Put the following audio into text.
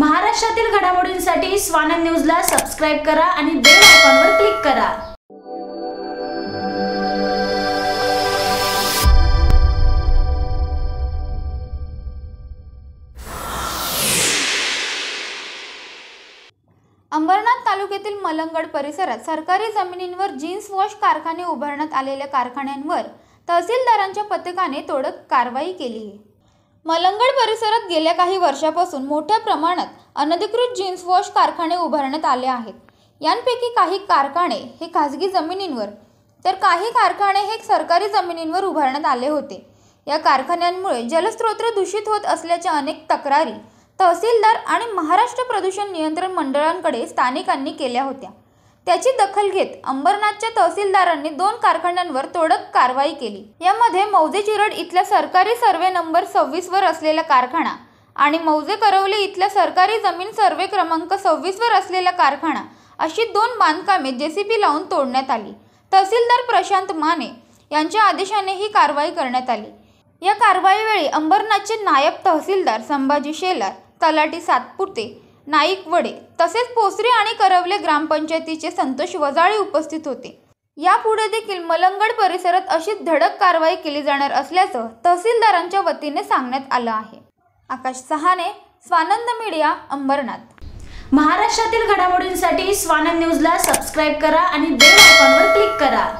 महाराष्ट्रातील घडामोडींसाठी स्वानंद न्यूजला सबस्क्राईब करा आणि बेल आयकॉनवर क्लिक करा अंबरनाथ तालुक्यातील मलंगड परिसरात सरकारी जमिनींवर जीन्स वॉश कारखाने उभारण्यात आलेल्या कारखान्यांवर तहसीलदारांच्या पथकाने तोडक कारवाई केली आहे मलंगड परिसरात गेल्या काही वर्षापासून मोठ्या प्रमाणात अनधिकृत जीन्स वॉश कारखाने उभारण्यात आले आहेत यांपैकी काही कारखाने हे खाजगी जमिनींवर तर काही कारखाने हे सरकारी जमिनींवर उभारण्यात आले होते या कारखान्यांमुळे जलस्रोत दूषित होत असल्याच्या अनेक तक्रारी तहसीलदार आणि महाराष्ट्र प्रदूषण नियंत्रण मंडळांकडे स्थानिकांनी केल्या होत्या त्याची दखल घेत अंबरनाथच्या तहसीलदारांनी दोन कारखान्यांवर तोडक कारवाई केली यामध्ये मौजे चिरड इथल्या सरकारी सर्वे नंबर सव्वीसवर असलेला कारखाना आणि मौजे करवली इथल्या सरकारी जमीन सर्वे क्रमांक सव्वीसवर असलेला कारखाना अशी दोन बांधकामे जेसीपी लावून तोडण्यात आली तहसीलदार प्रशांत माने यांच्या आदेशाने ही कारवाई करण्यात आली या कारवाईवेळी अंबरनाथचे नायब तहसीलदार संभाजी शेलार तलाटी सातपुते नाईक वडे तसेच पोसरे आणि करवले ग्रामपंचायतीचे संतोष वजाळे उपस्थित होते यापुढे देखील मलंगड परिसरात अशीच धडक कारवाई केली जाणार असल्याचं तहसीलदारांच्या वतीने सांगण्यात आलं आहे आकाश सहाने स्वानंद मीडिया अंबरनाथ महाराष्ट्रातील घडामोडींसाठी स्वानंद न्यूजला सबस्क्राईब करा आणि बेल आयकॉनवर क्लिक करा